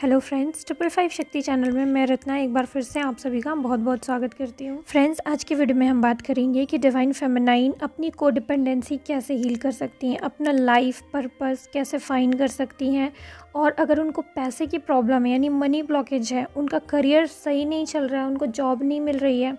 hello friends triple five Shakti channel में मैं रत्ना एक बार फिर से आप सभी का बहुत बहुत स्वागत करती हूँ फ्रेंड्स आज के वीडियो में हम बात करेंगे कि डिवाइन फेमिनाइन अपनी कोडिपेंडेंसी कैसे हील कर सकती हैं अपना लाइफ पर्पस कैसे फाइन कर सकती हैं और अगर उनको पैसे की प्रॉब्लम है यानी मनी ब्लॉकेज है उनका करियर सही नहीं चल रहा है उनको जॉब नहीं मिल रही है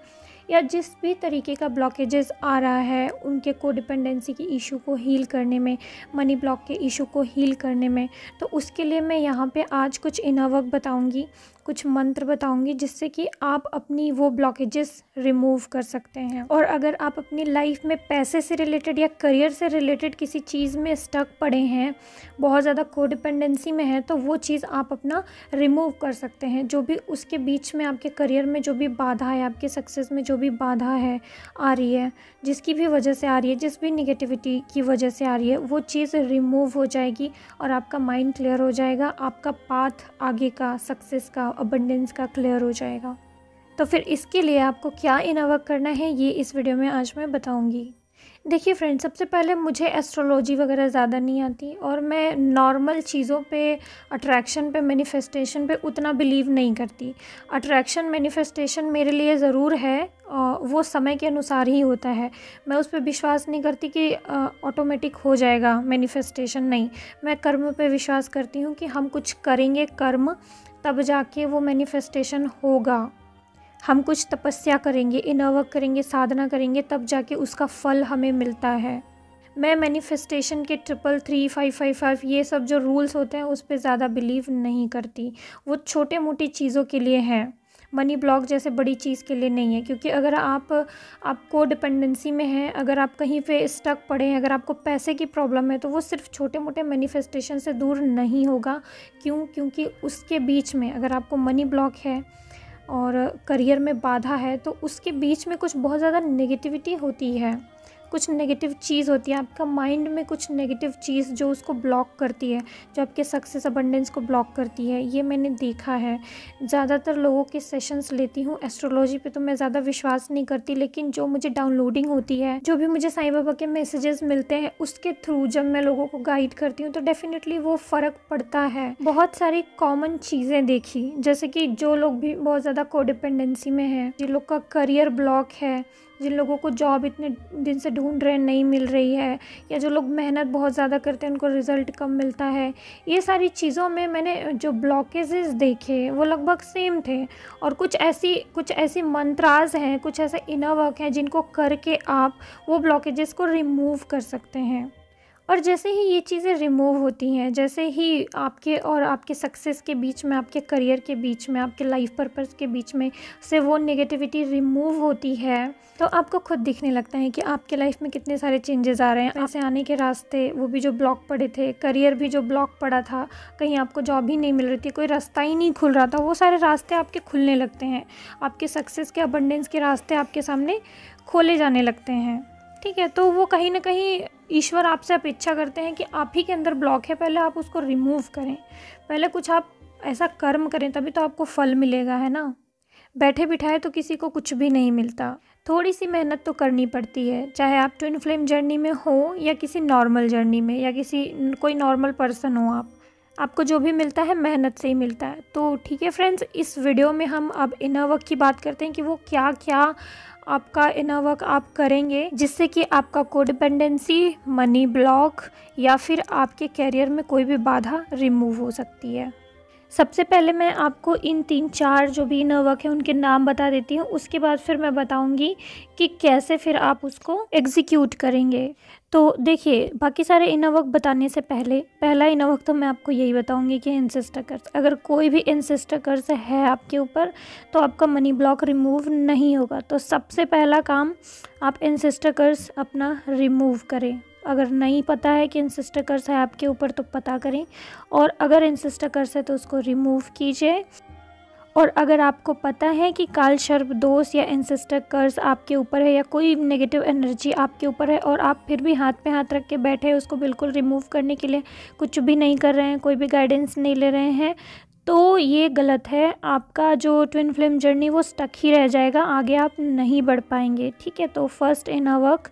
या जिस भी तरीके का ब्लॉकेजेस आ रहा है उनके कोडिपेंडेंसी के इशू को हील करने में मनी ब्लॉक के इशू को हील करने में तो उसके लिए मैं यहाँ पे आज कुछ इनर वर्क बताऊँगी कुछ मंत्र बताऊंगी जिससे कि आप अपनी वो ब्लॉकेजेस रिमूव कर सकते हैं और अगर आप अपनी लाइफ में पैसे से रिलेटेड या करियर से रिलेटेड किसी चीज़ में स्टक पड़े हैं बहुत ज़्यादा कोडिपेंडेंसी में है तो वो चीज़ आप अपना रिमूव कर सकते हैं जो भी उसके बीच में आपके करियर में जो भी बाधा है आपके सक्सेस में जो भी बाधा है आ रही है जिसकी भी वजह से आ रही है जिस भी निगेटिविटी की वजह से आ रही है वो चीज़ रिमूव हो जाएगी और आपका माइंड क्लियर हो जाएगा आपका पाथ आगे का सक्सेस का अबंडेंस का क्लियर हो जाएगा तो फिर इसके लिए आपको क्या इनावर्क करना है ये इस वीडियो में आज मैं बताऊंगी देखिए फ्रेंड्स सबसे पहले मुझे एस्ट्रोलॉजी वगैरह ज़्यादा नहीं आती और मैं नॉर्मल चीज़ों पे अट्रैक्शन पे मैनिफेस्टेशन पे उतना बिलीव नहीं करती अट्रैक्शन मैनिफेस्टेशन मेरे लिए ज़रूर है वो समय के अनुसार ही होता है मैं उस पर विश्वास नहीं करती कि ऑटोमेटिक हो जाएगा मैनिफेस्टेशन नहीं मैं कर्म पे विश्वास करती हूँ कि हम कुछ करेंगे कर्म तब जाके वो मैनिफेस्टेशन होगा हम कुछ तपस्या करेंगे इनर करेंगे साधना करेंगे तब जाके उसका फल हमें मिलता है मैं मैनिफेस्टेशन के triple three five five five ये सब जो रूल्स होते हैं उस पर ज़्यादा बिलीव नहीं करती वो छोटे मोटी चीज़ों के लिए हैं मनी ब्लॉक जैसे बड़ी चीज़ के लिए नहीं है क्योंकि अगर आप आपको डिपेंडेंसी में हैं अगर आप कहीं पे स्टक पड़े हैं अगर आपको पैसे की प्रॉब्लम है तो वो सिर्फ छोटे मोटे मैनिफेस्टेशन से दूर नहीं होगा क्यों क्योंकि उसके बीच में अगर आपको मनी ब्लॉक है और करियर में बाधा है तो उसके बीच में कुछ बहुत ज़्यादा नेगेटिविटी होती है कुछ नेगेटिव चीज़ होती है आपका माइंड में कुछ नेगेटिव चीज़ जो उसको ब्लॉक करती है जो आपके सक्सेस अबंडेंस को ब्लॉक करती है ये मैंने देखा है ज़्यादातर लोगों के सेशंस लेती हूँ एस्ट्रोलॉजी पे तो मैं ज़्यादा विश्वास नहीं करती लेकिन जो मुझे डाउनलोडिंग होती है जो भी मुझे साई बाबा के मैसेजेस मिलते हैं उसके थ्रू जब मैं लोगों को गाइड करती हूँ तो डेफिनेटली वो फ़र्क पड़ता है बहुत सारी कॉमन चीज़ें देखी जैसे कि जो लोग भी बहुत ज़्यादा कोडिपेंडेंसी में है जिन लोग का करियर ब्लॉक है जिन लोगों को जॉब इतने दिन से ढूंढ रहे हैं नहीं मिल रही है या जो लोग मेहनत बहुत ज़्यादा करते हैं उनको रिज़ल्ट कम मिलता है ये सारी चीज़ों में मैंने जो ब्लॉकेजेस देखे वो लगभग सेम थे और कुछ ऐसी कुछ ऐसी मंत्राज हैं कुछ ऐसे इनर वर्क हैं जिनको करके आप वो ब्लॉकेजेस को रिमूव कर सकते हैं और जैसे ही ये चीज़ें रिमूव होती हैं जैसे ही आपके और आपके सक्सेस के बीच में आपके करियर के बीच में आपके लाइफ पर्पस के बीच में से वो नेगेटिविटी रिमूव होती है तो आपको खुद दिखने लगता है कि आपके लाइफ में कितने सारे चेंजेस आ रहे हैं ऐसे आने के रास्ते वो भी जो ब्लॉक पड़े थे करियर भी जो ब्लॉक पड़ा था कहीं आपको जॉब ही नहीं मिल रही थी कोई रास्ता ही नहीं खुल रहा था वो सारे रास्ते आपके खुलने लगते हैं आपके सक्सेस के अबंडेंस के रास्ते आपके सामने खोले जाने लगते हैं ठीक है तो वो कहीं ना कहीं ईश्वर आपसे अपेक्षा करते हैं कि आप ही के अंदर ब्लॉक है पहले आप उसको रिमूव करें पहले कुछ आप ऐसा कर्म करें तभी तो आपको फल मिलेगा है ना बैठे बिठाए तो किसी को कुछ भी नहीं मिलता थोड़ी सी मेहनत तो करनी पड़ती है चाहे आप ट्विन फ्लेम जर्नी में हो या किसी नॉर्मल जर्नी में या किसी कोई नॉर्मल पर्सन हो आप आपको जो भी मिलता है मेहनत से ही मिलता है तो ठीक है फ्रेंड्स इस वीडियो में हम अब इनर वर्क की बात करते हैं कि वो क्या क्या आपका इनर वर्क आप करेंगे जिससे कि आपका कोडिपेंडेंसी मनी ब्लॉक या फिर आपके कैरियर में कोई भी बाधा रिमूव हो सकती है सबसे पहले मैं आपको इन तीन चार जो भी नर्वक है उनके नाम बता देती हूँ उसके बाद फिर मैं बताऊँगी कि कैसे फिर आप उसको एग्जीक्यूट करेंगे तो देखिए बाकी सारे इनवक बताने से पहले पहला इनवक तो मैं आपको यही बताऊंगी कि इंसिस्टर कर्स अगर कोई भी इंसिस्टर कर्स है आपके ऊपर तो आपका मनी ब्लॉक रिमूव नहीं होगा तो सबसे पहला काम आप इंसिस्टर कर्स अपना रिमूव करें अगर नहीं पता है कि इंसिस्टकर्स है आपके ऊपर तो पता करें और अगर इंसिस्टकर्स है तो उसको रिमूव कीजिए और अगर आपको पता है कि काल शर्प दोष या इंसिस्टर कर्स आपके ऊपर है या कोई नेगेटिव एनर्जी आपके ऊपर है और आप फिर भी हाथ पे हाथ रख के बैठे हैं उसको बिल्कुल रिमूव करने के लिए कुछ भी नहीं कर रहे हैं कोई भी गाइडेंस नहीं ले रहे हैं तो ये गलत है आपका जो ट्विन फिल्म जर्नी वो स्टक ही रह जाएगा आगे आप नहीं बढ़ पाएंगे ठीक है तो फर्स्ट इन अ वर्क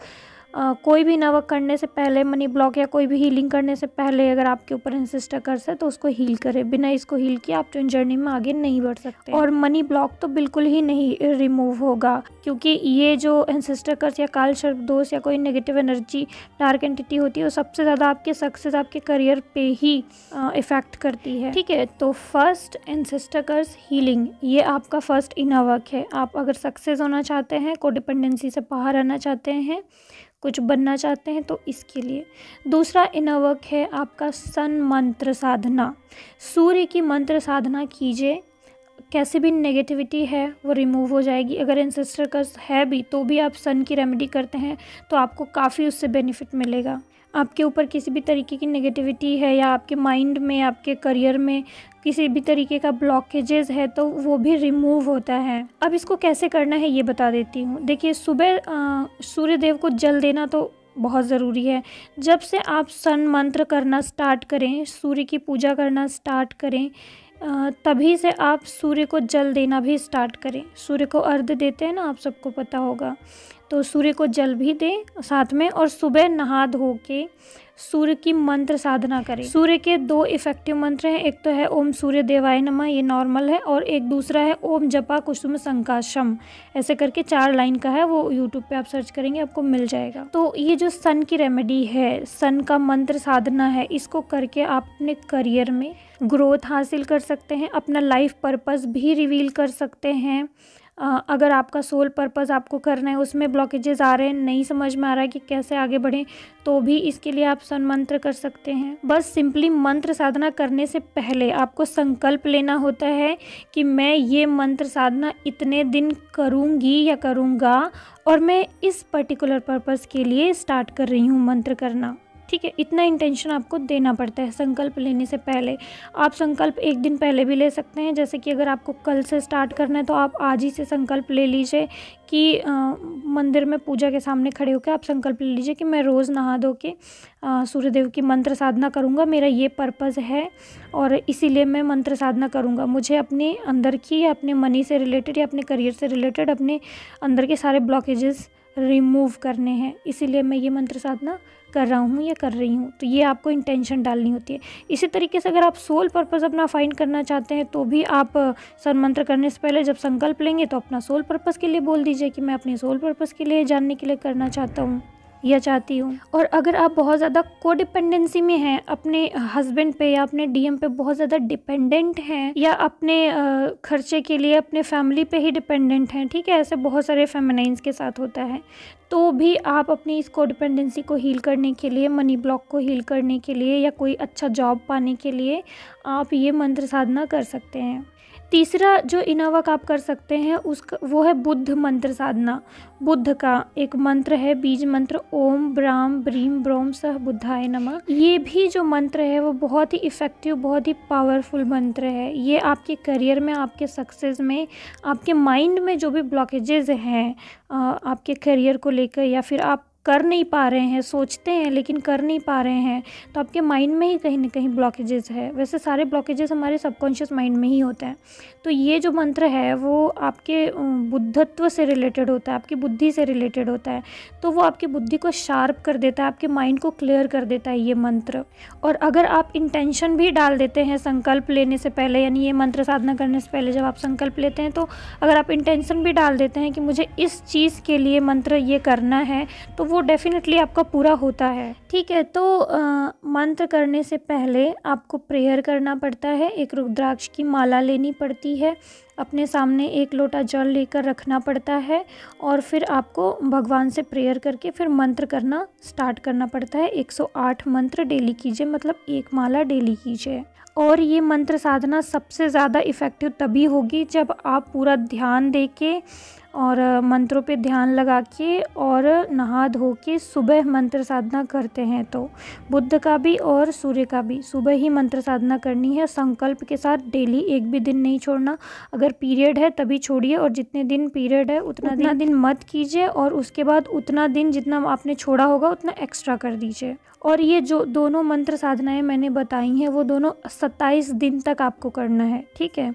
आ, कोई भी नवक करने से पहले मनी ब्लॉक या कोई भी हीलिंग करने से पहले अगर आपके ऊपर इंसिस्टर कर है तो उसको हील करें बिना इसको हील किए आप ट्रेन तो जर्नी में आगे नहीं बढ़ सकते और मनी ब्लॉक तो बिल्कुल ही नहीं रिमूव होगा क्योंकि ये जो इंसिस्टर कर्स या काल सर्प दोष या कोई नेगेटिव एनर्जी डार्क एंटिटी होती है वो सबसे ज़्यादा आपके सक्सेस आपके करियर पे ही इफ़ेक्ट करती है ठीक है तो फर्स्ट इंसिस्टर कर्स हीलिंग ये आपका फर्स्ट इनावक है आप अगर सक्सेस होना चाहते हैं कोडिपेंडेंसी से बाहर आना चाहते हैं कुछ बनना चाहते हैं तो इसके लिए दूसरा इनवर्क है आपका सन मंत्र साधना सूर्य की मंत्र साधना कीजिए कैसे भी नेगेटिविटी है वो रिमूव हो जाएगी अगर इंसेस्टर का है भी तो भी आप सन की रेमेडी करते हैं तो आपको काफ़ी उससे बेनिफिट मिलेगा आपके ऊपर किसी भी तरीके की नेगेटिविटी है या आपके माइंड में आपके करियर में किसी भी तरीके का ब्लॉकेजेस है तो वो भी रिमूव होता है अब इसको कैसे करना है ये बता देती हूँ देखिए सुबह सूर्यदेव को जल देना तो बहुत ज़रूरी है जब से आप सन मंत्र करना स्टार्ट करें सूर्य की पूजा करना स्टार्ट करें तभी से आप सूर्य को जल देना भी स्टार्ट करें सूर्य को अर्ध देते हैं ना आप सबको पता होगा तो सूर्य को जल भी दें साथ में और सुबह नहा धो के सूर्य की मंत्र साधना करें सूर्य के दो इफेक्टिव मंत्र हैं एक तो है ओम सूर्य देवाय नमः ये नॉर्मल है और एक दूसरा है ओम जपा कुसुम संकाशम ऐसे करके चार लाइन का है वो यूट्यूब पे आप सर्च करेंगे आपको मिल जाएगा तो ये जो सन की रेमेडी है सन का मंत्र साधना है इसको करके आप अपने करियर में ग्रोथ हासिल कर सकते हैं अपना लाइफ पर्पज़ भी रिवील कर सकते हैं अगर आपका सोल पर्पज़ आपको करना है उसमें ब्लॉकेजेस आ रहे हैं नहीं समझ में आ रहा है कि कैसे आगे बढ़ें तो भी इसके लिए आप सन मंत्र कर सकते हैं बस सिंपली मंत्र साधना करने से पहले आपको संकल्प लेना होता है कि मैं ये मंत्र साधना इतने दिन करूँगी या करूँगा और मैं इस पर्टिकुलर पर्पज़ के लिए स्टार्ट कर रही हूँ मंत्र करना ठीक है इतना इंटेंशन आपको देना पड़ता है संकल्प लेने से पहले आप संकल्प एक दिन पहले भी ले सकते हैं जैसे कि अगर आपको कल से स्टार्ट करना है तो आप आज ही से संकल्प ले लीजिए कि आ, मंदिर में पूजा के सामने खड़े होकर आप संकल्प ले लीजिए कि मैं रोज़ नहा धो के सूर्यदेव की मंत्र साधना करूँगा मेरा ये पर्पज़ है और इसीलिए मैं मंत्र साधना करूँगा मुझे अपने अंदर की अपने मनी से रिलेटेड या अपने करियर से रिलेटेड अपने अंदर के सारे ब्लॉकेजेस रिमूव करने हैं इसीलिए मैं ये मंत्र साधना कर रहा हूँ या कर रही हूँ तो ये आपको इंटेंशन डालनी होती है इसी तरीके से अगर आप सोल पर्पज़ अपना फाइंड करना चाहते हैं तो भी आप सर मंत्र करने से पहले जब संकल्प लेंगे तो अपना सोल पर्पज़ के लिए बोल दीजिए कि मैं अपने सोल पर्पज़ के लिए जानने के लिए करना चाहता हूँ या चाहती हूँ और अगर आप बहुत ज़्यादा कोडिपेंडेंसी में हैं अपने हस्बैंड पे या अपने डीएम पे बहुत ज़्यादा डिपेंडेंट हैं या अपने खर्चे के लिए अपने फैमिली पे ही डिपेंडेंट हैं ठीक है ऐसे बहुत सारे फेमेनाइंस के साथ होता है तो भी आप अपनी इस कोडिपेंडेंसी को हील करने के लिए मनी ब्लॉक को हील करने के लिए या कोई अच्छा जॉब पाने के लिए आप ये मंत्र साधना कर सकते हैं तीसरा जो इनोवा का आप कर सकते हैं उसका वो है बुद्ध मंत्र साधना बुद्ध का एक मंत्र है बीज मंत्र ओम ब्राम ब्रीम ब्रोम सह बुद्धाय नमः ये भी जो मंत्र है वो बहुत ही इफ़ेक्टिव बहुत ही पावरफुल मंत्र है ये आपके करियर में आपके सक्सेस में आपके माइंड में जो भी ब्लॉकेजेज हैं आपके करियर को लेकर या फिर आप कर नहीं पा रहे हैं सोचते हैं लेकिन कर नहीं पा रहे हैं तो आपके माइंड में ही कहीं ना कहीं ब्लॉकेजेस है वैसे सारे ब्लॉकेजेस हमारे सबकॉन्शियस माइंड में ही होते हैं तो ये जो मंत्र है वो आपके बुद्धत्व से रिलेटेड होता है आपकी बुद्धि से रिलेटेड होता है तो वो आपकी बुद्धि को शार्प कर देता है आपके माइंड को क्लियर कर देता है ये मंत्र और अगर आप इंटेंशन भी डाल देते हैं संकल्प लेने से पहले यानी ये मंत्र साधना करने से पहले जब आप संकल्प लेते हैं तो अगर आप इंटेंशन भी डाल देते हैं कि मुझे इस चीज़ के लिए मंत्र ये करना है तो वो वो डेफ़िनेटली आपका पूरा होता है ठीक है तो आ, मंत्र करने से पहले आपको प्रेयर करना पड़ता है एक रुद्राक्ष की माला लेनी पड़ती है अपने सामने एक लोटा जल लेकर रखना पड़ता है और फिर आपको भगवान से प्रेयर करके फिर मंत्र करना स्टार्ट करना पड़ता है 108 मंत्र डेली कीजिए मतलब एक माला डेली कीजिए और ये मंत्र साधना सबसे ज़्यादा इफ़ेक्टिव तभी होगी जब आप पूरा ध्यान दे के और मंत्रों पे ध्यान लगा के और नहा धो के सुबह मंत्र साधना करते हैं तो बुद्ध का भी और सूर्य का भी सुबह ही मंत्र साधना करनी है संकल्प के साथ डेली एक भी दिन नहीं छोड़ना अगर पीरियड है तभी छोड़िए और जितने दिन पीरियड है उतना, उतना दिन, दिन मत कीजिए और उसके बाद उतना दिन जितना आपने छोड़ा होगा उतना एक्स्ट्रा कर दीजिए और ये जो दोनों मंत्र साधनाएँ मैंने बताई हैं वो दोनों सत्ताईस दिन तक आपको करना है ठीक है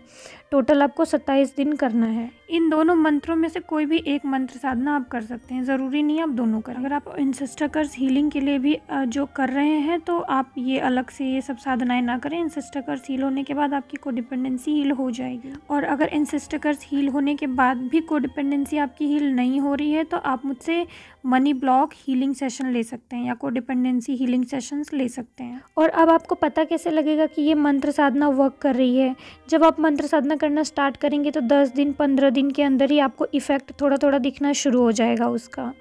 टोटल आपको सत्ताईस दिन करना है इन दोनों मंत्रों में से कोई भी एक मंत्र साधना आप कर सकते हैं ज़रूरी नहीं आप दोनों करें अगर आप इंसेस्टकर्स हीलिंग के लिए भी जो कर रहे हैं तो आप ये अलग से ये सब साधनाएं ना करें इंसेस्टकर्स हील होने के बाद आपकी कोडिपेंडेंसी हील हो जाएगी और अगर इंसेस्टकर्स हील होने के बाद भी कोडिपेंडेंसी आपकी हील नहीं हो रही है तो आप मुझसे मनी ब्लॉक हीलिंग सेशन ले सकते हैं या कोडिपेंडेंसी हीलिंग सेशंस ले सकते हैं और अब आपको पता कैसे लगेगा कि ये मंत्र साधना वर्क कर रही है जब आप मंत्र साधना करना स्टार्ट करेंगे तो दस दिन पंद्रह दिन के अंदर ही आपको इफ़ेक्ट थोड़ा थोड़ा दिखना शुरू हो जाएगा उसका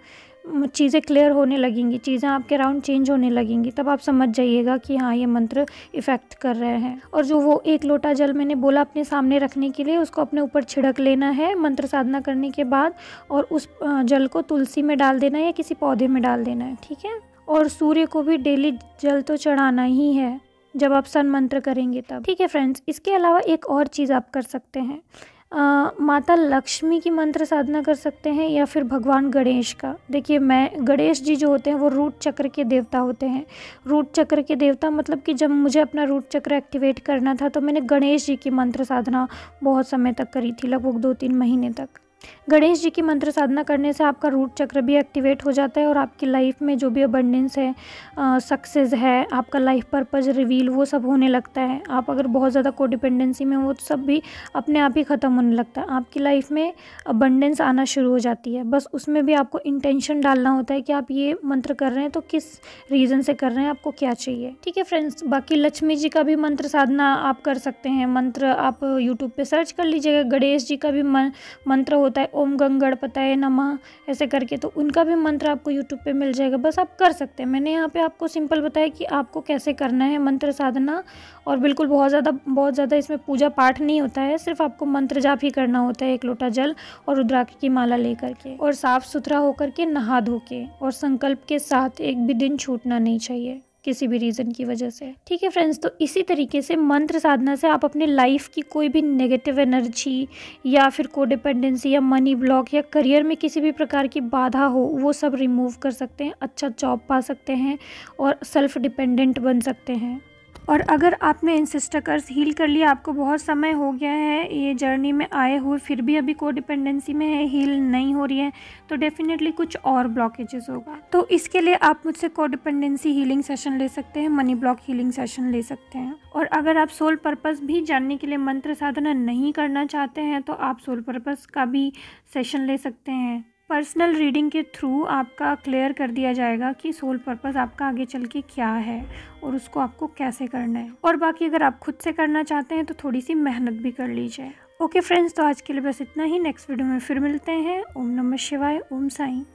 चीज़ें क्लियर होने लगेंगी चीज़ें आपके राउंड चेंज होने लगेंगी तब आप समझ जाइएगा कि हाँ ये मंत्र इफ़ेक्ट कर रहे हैं और जो वो एक लोटा जल मैंने बोला अपने सामने रखने के लिए उसको अपने ऊपर छिड़क लेना है मंत्र साधना करने के बाद और उस जल को तुलसी में डाल देना है या किसी पौधे में डाल देना है ठीक है और सूर्य को भी डेली जल तो चढ़ाना ही है जब आप सन मंत्र करेंगे तब ठीक है फ्रेंड्स इसके अलावा एक और चीज़ आप कर सकते हैं आ, माता लक्ष्मी की मंत्र साधना कर सकते हैं या फिर भगवान गणेश का देखिए मैं गणेश जी जो होते हैं वो रूट चक्र के देवता होते हैं रूट चक्र के देवता मतलब कि जब मुझे अपना रूट चक्र एक्टिवेट करना था तो मैंने गणेश जी की मंत्र साधना बहुत समय तक करी थी लगभग दो तीन महीने तक गणेश जी की मंत्र साधना करने से आपका रूट चक्र भी एक्टिवेट हो जाता है और आपकी लाइफ में जो भी अबंडेंस है सक्सेस है आपका लाइफ पर्पज रिवील वो सब होने लगता है आप अगर बहुत ज़्यादा कोडिपेंडेंसी में हो तो सब भी अपने आप ही ख़त्म होने लगता है आपकी लाइफ में अबंडेंस आना शुरू हो जाती है बस उसमें भी आपको इंटेंशन डालना होता है कि आप ये मंत्र कर रहे हैं तो किस रीज़न से कर रहे हैं आपको क्या चाहिए ठीक है फ्रेंड्स बाकी लक्ष्मी जी का भी मंत्र साधना आप कर सकते हैं मंत्र आप यूट्यूब पर सर्च कर लीजिएगा गणेश जी का भी मंत्र हो होता है ओम गंग है नमा ऐसे करके तो उनका भी मंत्र आपको यूट्यूब पे मिल जाएगा बस आप कर सकते हैं मैंने यहाँ पे आपको सिंपल बताया कि आपको कैसे करना है मंत्र साधना और बिल्कुल बहुत ज़्यादा बहुत ज़्यादा इसमें पूजा पाठ नहीं होता है सिर्फ आपको मंत्र जाप ही करना होता है एक लोटा जल और रुद्राक्ष की माला लेकर के और साफ़ सुथरा होकर के नहा धो के और संकल्प के साथ एक भी दिन छूटना नहीं चाहिए किसी भी रीज़न की वजह से ठीक है फ्रेंड्स तो इसी तरीके से मंत्र साधना से आप अपने लाइफ की कोई भी नेगेटिव एनर्जी या फिर कोडिपेंडेंसी या मनी ब्लॉक या करियर में किसी भी प्रकार की बाधा हो वो सब रिमूव कर सकते हैं अच्छा जॉब पा सकते हैं और सेल्फ डिपेंडेंट बन सकते हैं और अगर आपने इन हील कर लिया आपको बहुत समय हो गया है ये जर्नी में आए हुए फिर भी अभी को डिपेंडेंसी में है हील नहीं हो रही है तो डेफिनेटली कुछ और ब्लॉकेजेस होगा तो इसके लिए आप मुझसे को डिपेंडेंसी हीलिंग सेशन ले सकते हैं मनी ब्लॉक हीलिंग सेशन ले सकते हैं और अगर आप सोल पर्पस भी जानने के लिए मंत्र साधना नहीं करना चाहते हैं तो आप सोल पर्पस का भी सेशन ले सकते हैं पर्सनल रीडिंग के थ्रू आपका क्लियर कर दिया जाएगा कि सोल पर्पस आपका आगे चल के क्या है और उसको आपको कैसे करना है और बाकी अगर आप खुद से करना चाहते हैं तो थोड़ी सी मेहनत भी कर लीजिए ओके फ्रेंड्स तो आज के लिए बस इतना ही नेक्स्ट वीडियो में फिर मिलते हैं ओम नमः शिवाय ओम साईं